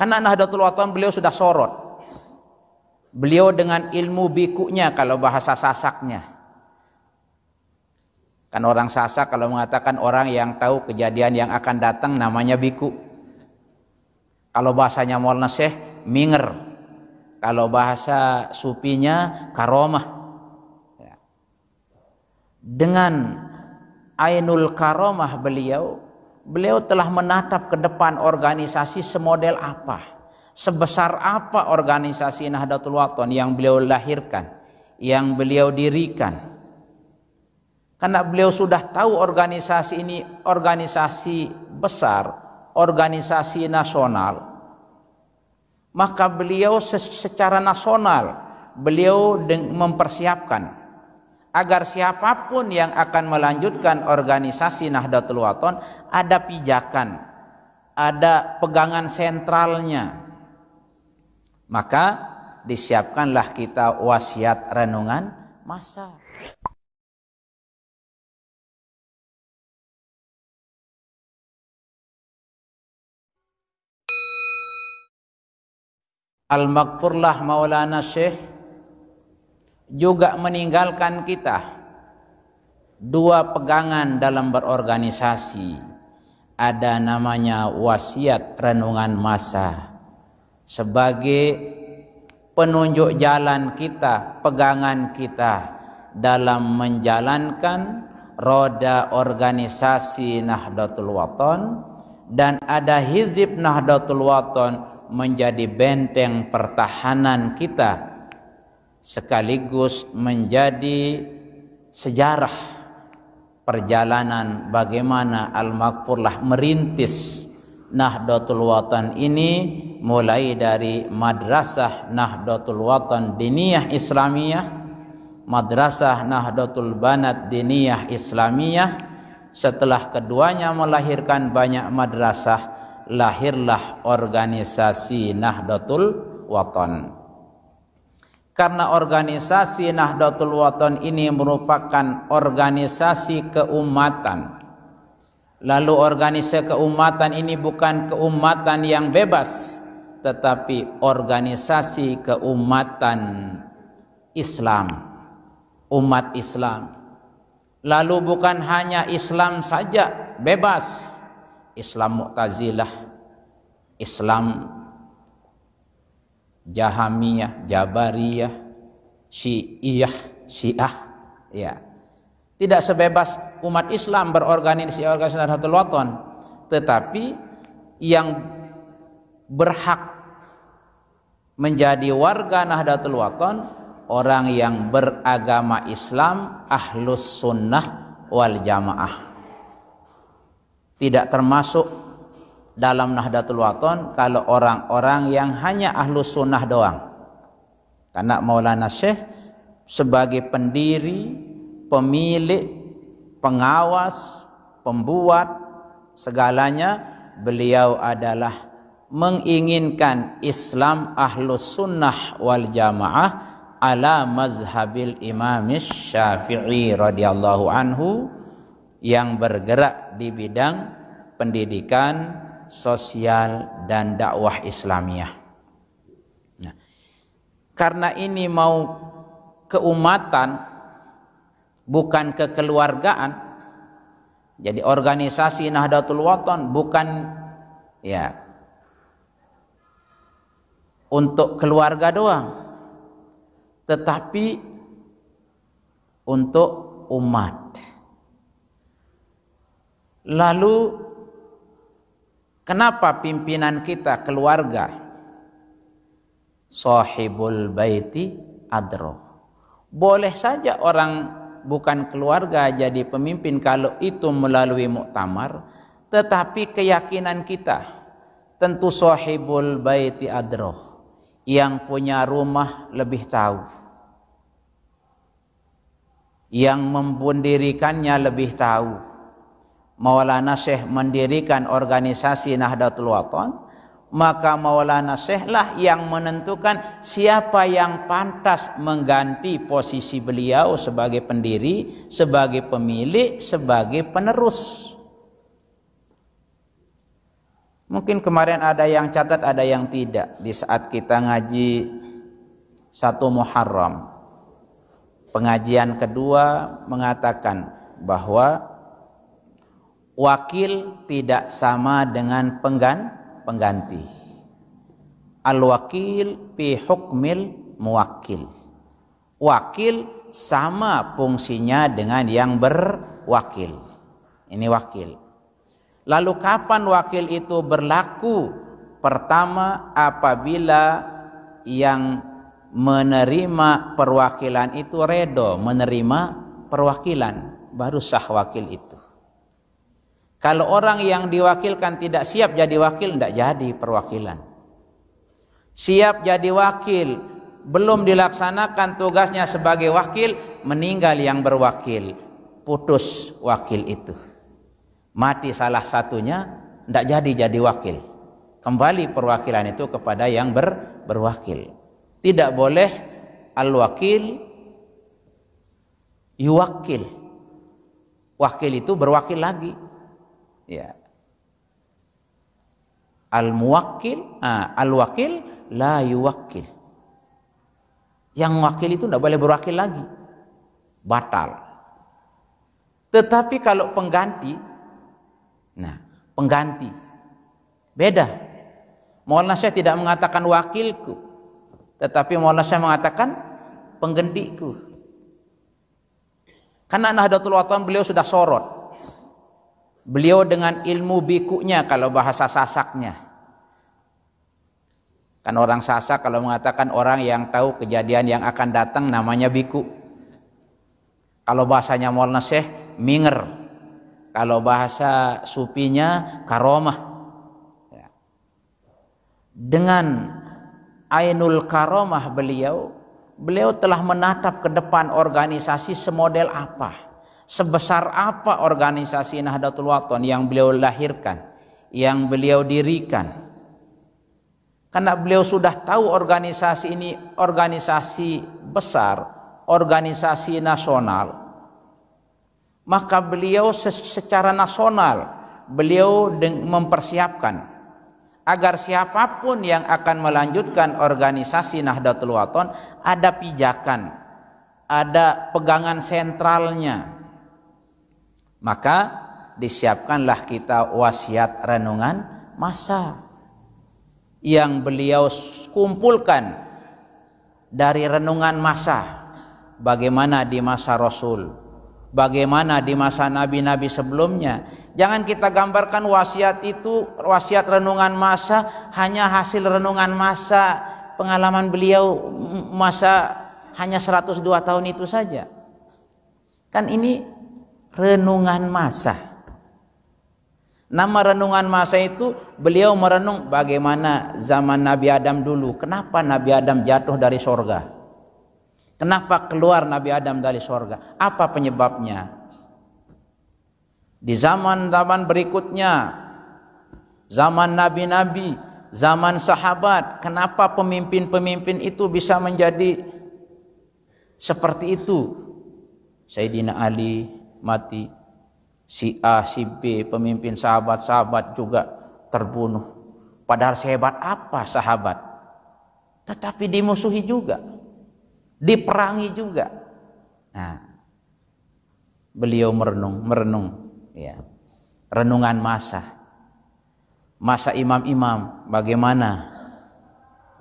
Karena Nahdlatul Wathon beliau sudah sorot. Beliau dengan ilmu bikunya kalau bahasa sasaknya. Kan orang sasak kalau mengatakan orang yang tahu kejadian yang akan datang namanya biku. Kalau bahasanya Maulana minger. Kalau bahasa supinya karomah. Ya. Dengan ainul karomah beliau beliau telah menatap ke depan organisasi semodel apa, sebesar apa organisasi Nahdlatul Wathon yang beliau lahirkan, yang beliau dirikan. Karena beliau sudah tahu organisasi ini organisasi besar, organisasi nasional. Maka beliau secara nasional beliau mempersiapkan agar siapapun yang akan melanjutkan organisasi Nahdlatul Wathon ada pijakan, ada pegangan sentralnya. Maka disiapkanlah kita wasiat renungan masa. Al-Maghfurlah Maulana Syekh juga meninggalkan kita dua pegangan dalam berorganisasi ada namanya wasiat renungan masa sebagai penunjuk jalan kita, pegangan kita dalam menjalankan roda organisasi Nahdlatul wathon dan ada hizib Nahdlatul wathon menjadi benteng pertahanan kita sekaligus menjadi sejarah perjalanan bagaimana Al-Maghfurlah merintis Nahdlatul Watan ini mulai dari Madrasah Nahdlatul Watan Diniyah Islamiyah, Madrasah Nahdlatul Banat Diniyah Islamiyah. Setelah keduanya melahirkan banyak madrasah, lahirlah organisasi Nahdlatul Watan karena organisasi Nahdlatul Waton ini merupakan organisasi keumatan. Lalu organisasi keumatan ini bukan keumatan yang bebas, tetapi organisasi keumatan Islam, umat Islam. Lalu bukan hanya Islam saja bebas, Islam Mu'tazilah, Islam Jahamiyah, Jabariyah, Syiah, Syiah, ya. Tidak sebebas umat Islam berorganisasi organisasi Nahdlatul Wathon, tetapi yang berhak menjadi warga Nahdlatul Wathon orang yang beragama Islam ahlus sunnah wal jamaah tidak termasuk dalam Nahdlatul Wathon kalau orang-orang yang hanya ahlu sunnah doang. Karena Maulana Syekh sebagai pendiri, pemilik, pengawas, pembuat segalanya beliau adalah menginginkan Islam ahlu sunnah wal jamaah ala mazhabil imam syafi'i radhiyallahu anhu yang bergerak di bidang pendidikan sosial dan dakwah Islamiyah. Nah, karena ini mau keumatan bukan kekeluargaan. Jadi organisasi Nahdlatul Wathon bukan ya untuk keluarga doang tetapi untuk umat. Lalu Kenapa pimpinan kita keluarga sahibul baiti adro. Boleh saja orang bukan keluarga jadi pemimpin kalau itu melalui muktamar, tetapi keyakinan kita tentu sahibul baiti adro. Yang punya rumah lebih tahu. Yang membundirikannya lebih tahu Maulana Syekh mendirikan organisasi Nahdlatul Wathon, maka Maulana lah yang menentukan siapa yang pantas mengganti posisi beliau sebagai pendiri, sebagai pemilik, sebagai penerus. Mungkin kemarin ada yang catat, ada yang tidak di saat kita ngaji satu Muharram. Pengajian kedua mengatakan bahwa wakil tidak sama dengan penggan pengganti al wakil fi hukmil muwakil wakil sama fungsinya dengan yang berwakil ini wakil lalu kapan wakil itu berlaku pertama apabila yang menerima perwakilan itu redo menerima perwakilan baru sah wakil itu kalau orang yang diwakilkan tidak siap jadi wakil, tidak jadi perwakilan. Siap jadi wakil, belum dilaksanakan tugasnya sebagai wakil, meninggal yang berwakil. Putus wakil itu. Mati salah satunya, tidak jadi jadi wakil. Kembali perwakilan itu kepada yang ber, berwakil. Tidak boleh al-wakil yuwakil. Wakil itu berwakil lagi ya al muwakil ah, al wakil la yuwakil yang wakil itu tidak boleh berwakil lagi batal tetapi kalau pengganti nah pengganti beda Maulana Syekh tidak mengatakan wakilku tetapi Maulana Syekh mengatakan penggantiku karena Nahdlatul Wathon beliau sudah sorot Beliau dengan ilmu bikunya kalau bahasa sasaknya. Kan orang sasak kalau mengatakan orang yang tahu kejadian yang akan datang namanya biku. Kalau bahasanya Maulana minger. Kalau bahasa supinya, karomah. Ya. Dengan ainul karomah beliau, beliau telah menatap ke depan organisasi semodel apa sebesar apa organisasi Nahdlatul Wathon yang beliau lahirkan, yang beliau dirikan. Karena beliau sudah tahu organisasi ini organisasi besar, organisasi nasional. Maka beliau secara nasional beliau mempersiapkan agar siapapun yang akan melanjutkan organisasi Nahdlatul Wathon ada pijakan, ada pegangan sentralnya maka disiapkanlah kita wasiat renungan masa yang beliau kumpulkan dari renungan masa bagaimana di masa Rasul bagaimana di masa nabi-nabi sebelumnya jangan kita gambarkan wasiat itu wasiat renungan masa hanya hasil renungan masa pengalaman beliau masa hanya 102 tahun itu saja kan ini renungan masa. Nama renungan masa itu beliau merenung bagaimana zaman Nabi Adam dulu. Kenapa Nabi Adam jatuh dari sorga? Kenapa keluar Nabi Adam dari sorga? Apa penyebabnya? Di zaman-zaman berikutnya, zaman nabi-nabi, zaman sahabat, kenapa pemimpin-pemimpin itu bisa menjadi seperti itu? Sayyidina Ali, mati si A si B pemimpin sahabat-sahabat juga terbunuh padahal sehebat apa sahabat tetapi dimusuhi juga diperangi juga nah beliau merenung merenung ya renungan masa masa imam-imam bagaimana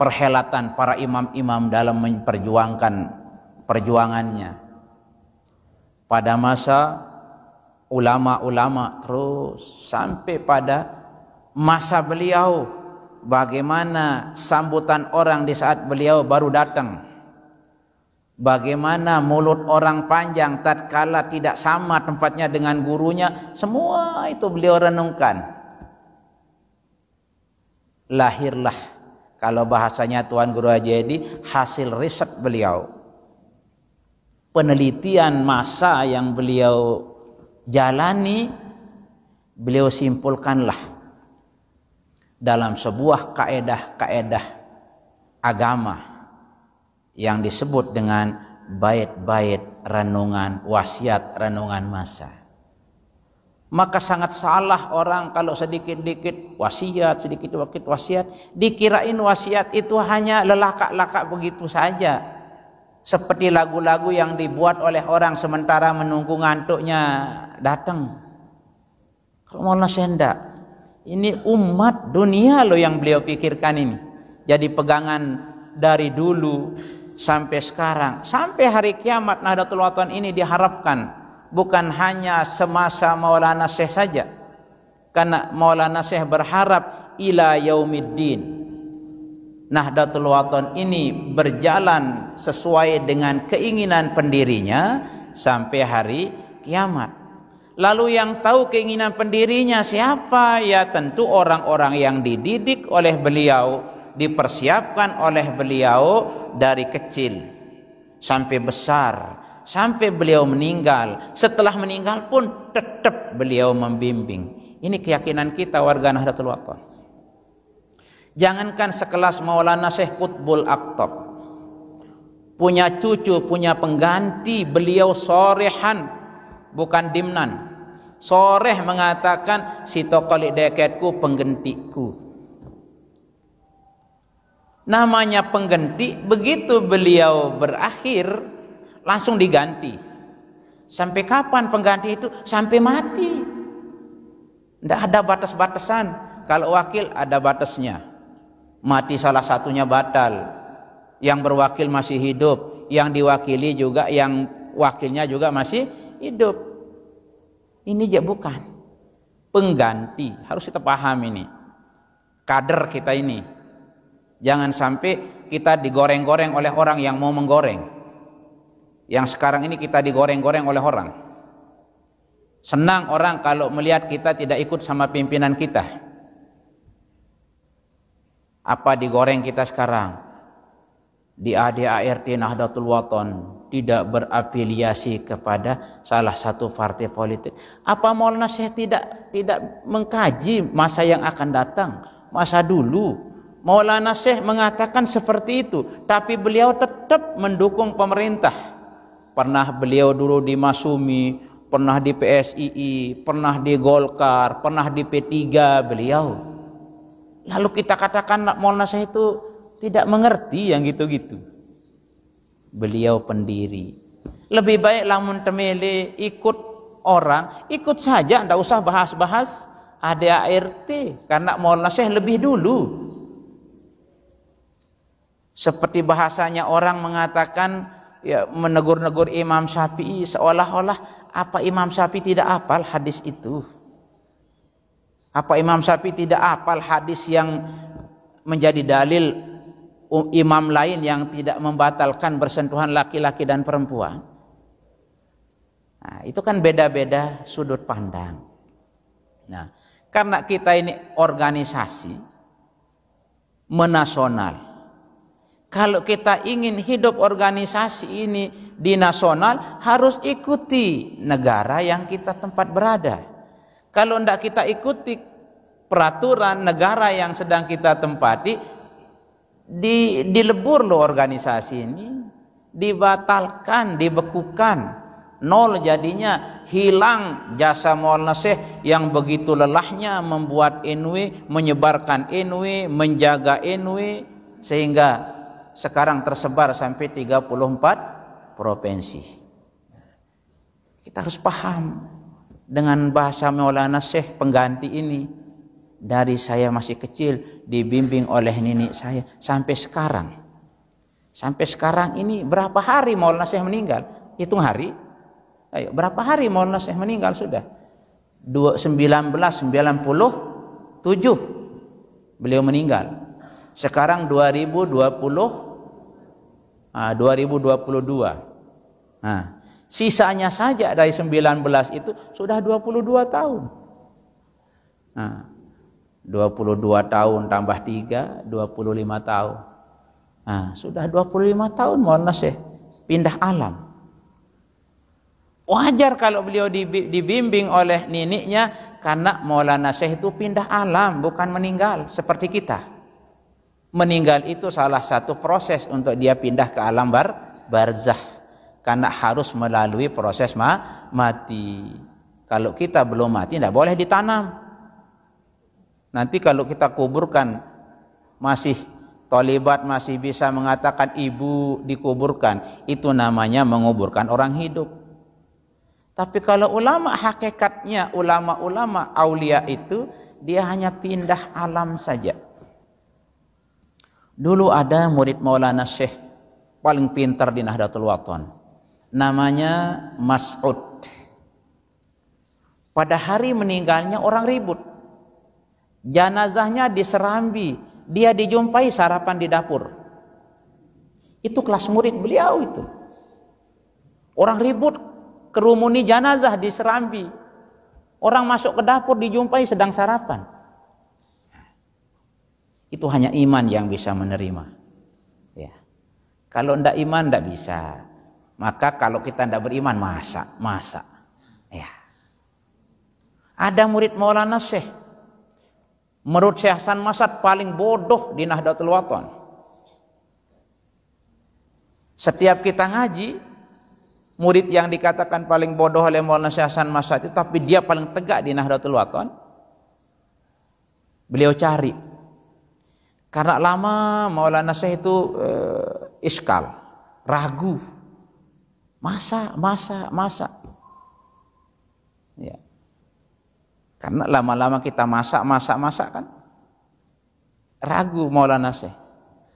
perhelatan para imam-imam dalam memperjuangkan perjuangannya pada masa ulama-ulama terus sampai pada masa beliau bagaimana sambutan orang di saat beliau baru datang bagaimana mulut orang panjang tatkala tidak sama tempatnya dengan gurunya semua itu beliau renungkan lahirlah kalau bahasanya Tuan Guru Haji Edi hasil riset beliau penelitian masa yang beliau jalani beliau simpulkanlah dalam sebuah kaedah-kaedah agama yang disebut dengan bait-bait renungan wasiat renungan masa maka sangat salah orang kalau sedikit-dikit wasiat sedikit-dikit wasiat dikirain wasiat itu hanya lelakak-lakak begitu saja seperti lagu-lagu yang dibuat oleh orang sementara menunggu ngantuknya datang. Kalau Maulana Senda, ini umat dunia loh yang beliau pikirkan ini. Jadi pegangan dari dulu sampai sekarang, sampai hari kiamat Nahdlatul watan ini diharapkan bukan hanya semasa Maulana Syekh saja. Karena Maulana Syekh berharap ila yaumiddin Nahdlatul Wathon ini berjalan sesuai dengan keinginan pendirinya sampai hari kiamat. Lalu yang tahu keinginan pendirinya siapa? Ya tentu orang-orang yang dididik oleh beliau, dipersiapkan oleh beliau dari kecil sampai besar, sampai beliau meninggal. Setelah meninggal pun tetap beliau membimbing. Ini keyakinan kita warga Nahdlatul Wathon. Jangankan sekelas Maulana Syekh Qutbul Aktab. Punya cucu, punya pengganti, beliau sorehan, bukan dimnan. Soreh mengatakan, si tokolik deketku penggentiku. Namanya pengganti, begitu beliau berakhir, langsung diganti. Sampai kapan pengganti itu? Sampai mati. Tidak ada batas-batasan. Kalau wakil ada batasnya mati salah satunya batal yang berwakil masih hidup yang diwakili juga yang wakilnya juga masih hidup ini dia bukan pengganti harus kita paham ini kader kita ini jangan sampai kita digoreng-goreng oleh orang yang mau menggoreng yang sekarang ini kita digoreng-goreng oleh orang senang orang kalau melihat kita tidak ikut sama pimpinan kita apa digoreng kita sekarang? Di ADART Nahdlatul Wathon tidak berafiliasi kepada salah satu partai politik. Apa Maulana Syekh tidak tidak mengkaji masa yang akan datang, masa dulu? Maulana Syekh mengatakan seperti itu, tapi beliau tetap mendukung pemerintah. Pernah beliau dulu di Masumi, pernah di PSII, pernah di Golkar, pernah di P3 beliau. Lalu kita katakan Maulana Syekh itu tidak mengerti yang gitu-gitu. Beliau pendiri. Lebih baik lamun temele ikut orang, ikut saja, tidak usah bahas-bahas Ada ART karena Maulana Syekh lebih dulu. Seperti bahasanya orang mengatakan ya menegur-negur Imam Syafi'i seolah-olah apa Imam Syafi'i tidak apal hadis itu. Apa Imam Sapi tidak hafal hadis yang menjadi dalil um, imam lain yang tidak membatalkan bersentuhan laki-laki dan perempuan? Nah, itu kan beda-beda sudut pandang. Nah, karena kita ini organisasi menasional. Kalau kita ingin hidup organisasi ini di nasional harus ikuti negara yang kita tempat berada. Kalau tidak kita ikuti peraturan negara yang sedang kita tempati, di, dilebur loh organisasi ini, dibatalkan, dibekukan, nol jadinya hilang jasa mual yang begitu lelahnya membuat NW menyebarkan NW menjaga NW sehingga sekarang tersebar sampai 34 provinsi kita harus paham dengan bahasa Maulana Syekh pengganti ini dari saya masih kecil dibimbing oleh nenek saya sampai sekarang sampai sekarang ini berapa hari Maulana Syekh meninggal hitung hari ayo berapa hari Maulana Syekh meninggal sudah 1997 beliau meninggal sekarang 2020 2022 ah, nah Sisanya saja dari 19 itu sudah 22 tahun. Nah, 22 tahun tambah 3, 25 tahun. Nah, sudah 25 tahun Monas ya, pindah alam. Wajar kalau beliau dibimbing oleh neneknya karena Maulana Syekh itu pindah alam bukan meninggal seperti kita. Meninggal itu salah satu proses untuk dia pindah ke alam bar barzah karena harus melalui proses ma mati. Kalau kita belum mati tidak boleh ditanam. Nanti kalau kita kuburkan masih Tolibat masih bisa mengatakan ibu dikuburkan. Itu namanya menguburkan orang hidup. Tapi kalau ulama hakikatnya, ulama-ulama aulia itu, dia hanya pindah alam saja. Dulu ada murid Maulana Syekh, paling pintar di Nahdlatul Wathon namanya Mas'ud. Pada hari meninggalnya orang ribut. Janazahnya diserambi, dia dijumpai sarapan di dapur. Itu kelas murid beliau itu. Orang ribut kerumuni janazah diserambi, Orang masuk ke dapur dijumpai sedang sarapan. Itu hanya iman yang bisa menerima. Ya. Kalau ndak iman ndak bisa. Maka kalau kita tidak beriman, masa, masa. Ya. Ada murid Maulana Syekh. Menurut Syekh Hasan Masad paling bodoh di Nahdlatul Wathon. Setiap kita ngaji, murid yang dikatakan paling bodoh oleh Maulana Syekh Hasan Masad itu, tapi dia paling tegak di Nahdlatul Wathon. Beliau cari. Karena lama Maulana Syekh itu e, iskal, ragu Masa, masa, masa. Ya. Karena lama-lama kita masak, masak, masak kan. Ragu Maulana Syekh.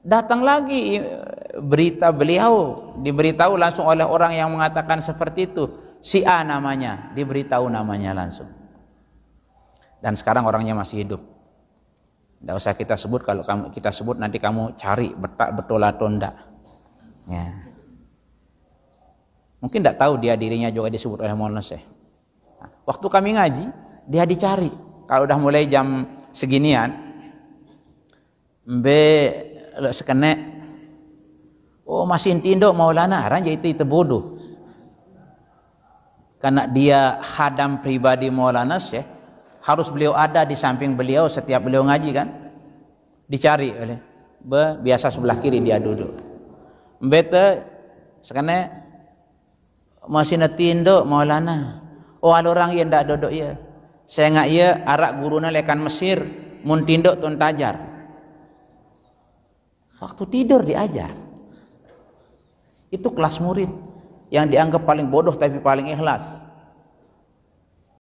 Datang lagi eh, berita beliau. Diberitahu langsung oleh orang yang mengatakan seperti itu. Si A namanya. Diberitahu namanya langsung. Dan sekarang orangnya masih hidup. Tidak usah kita sebut kalau kamu kita sebut nanti kamu cari betul betola tonda. Ya. Mungkin tidak tahu dia dirinya juga disebut oleh Maulana ya. Syekh. waktu kami ngaji, dia dicari. Kalau udah mulai jam seginian, be sekene Oh masih tindo Maulana aran jadi itu bodoh. Karena dia hadam pribadi Maulana Syekh, harus beliau ada di samping beliau setiap beliau ngaji kan. Dicari oleh biasa sebelah kiri dia duduk. Mbete sekenek. masih netin do maulana oh orang yang tidak duduk ya saya ngak ya arak guruna lekan Mesir mun tindok tun tajar waktu tidur diajar itu kelas murid yang dianggap paling bodoh tapi paling ikhlas